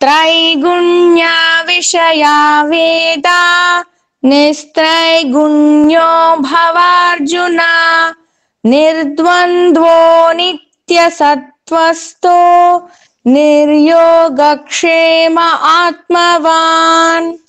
त्रैगुण्या विषया वेदा निस्त्रैगुण्यो भवार्जुना निर्द्वन्द्वो नित्यसत्त्वस्तो निर्योगक्षेम आत्मवान्